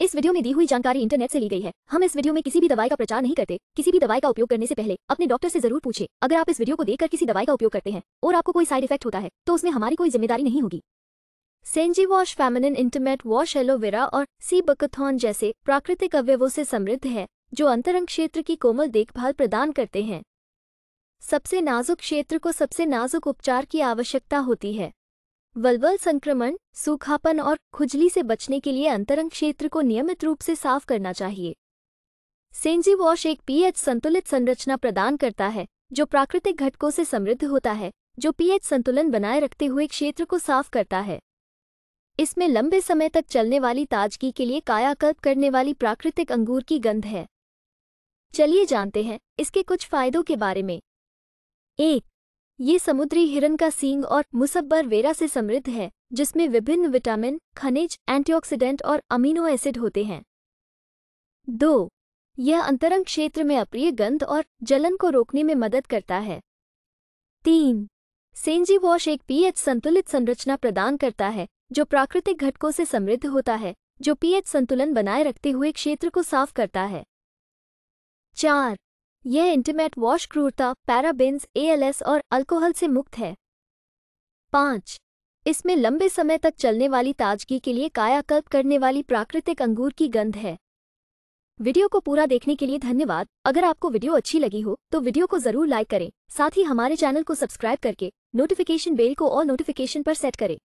इस वीडियो में दी हुई जानकारी इंटरनेट से ली गई है हम इस वीडियो में किसी भी दवाई का प्रचार नहीं करते किसी भी दवाई का उपयोग करने से पहले अपने डॉक्टर से जरूर पूछे अगर आप इस वीडियो को देखकर किसी दवाई का उपयोग करते हैं और आपको कोई साइड इफेक्ट होता है तो उसमें हमारी कोई जिम्मेदारी नहीं होगी सेंजी वॉश फैमिलिन इंटरमेट वॉश एलोवेरा और सी बकथॉन जैसे प्राकृतिक अवयवों से समृद्ध है जो अंतरंग क्षेत्र की कोमल देखभाल प्रदान करते हैं सबसे नाजुक क्षेत्र को सबसे नाजुक उपचार की आवश्यकता होती है वलवल संक्रमण सूखापन और खुजली से बचने के लिए अंतरंग क्षेत्र को नियमित रूप से साफ करना चाहिए सेंजी वॉश एक पीएच संतुलित संरचना प्रदान करता है जो प्राकृतिक घटकों से समृद्ध होता है जो पीएच संतुलन बनाए रखते हुए क्षेत्र को साफ करता है इसमें लंबे समय तक चलने वाली ताजगी के लिए कायाकल्प करने वाली प्राकृतिक अंगूर की गंध है चलिए जानते हैं इसके कुछ फायदों के बारे में एक ये समुद्री हिरन का सींग और मुसब्बर वेरा से समृद्ध है जिसमें विभिन्न विटामिन खनिज एंटीऑक्सीडेंट और अमीनो एसिड होते हैं दो यह अंतरंग क्षेत्र में अप्रिय गंध और जलन को रोकने में मदद करता है तीन सेंजी वॉश एक पीएच संतुलित संरचना प्रदान करता है जो प्राकृतिक घटकों से समृद्ध होता है जो पीएच संतुलन बनाए रखते हुए क्षेत्र को साफ करता है चार यह इंटीमेट वॉश क्रूरता पैराबेन्स एएलएस और अल्कोहल से मुक्त है पाँच इसमें लंबे समय तक चलने वाली ताजगी के लिए कायाकल्प करने वाली प्राकृतिक अंगूर की गंध है वीडियो को पूरा देखने के लिए धन्यवाद अगर आपको वीडियो अच्छी लगी हो तो वीडियो को जरूर लाइक करें साथ ही हमारे चैनल को सब्सक्राइब करके नोटिफिकेशन बेल को और नोटिफिकेशन पर सेट करें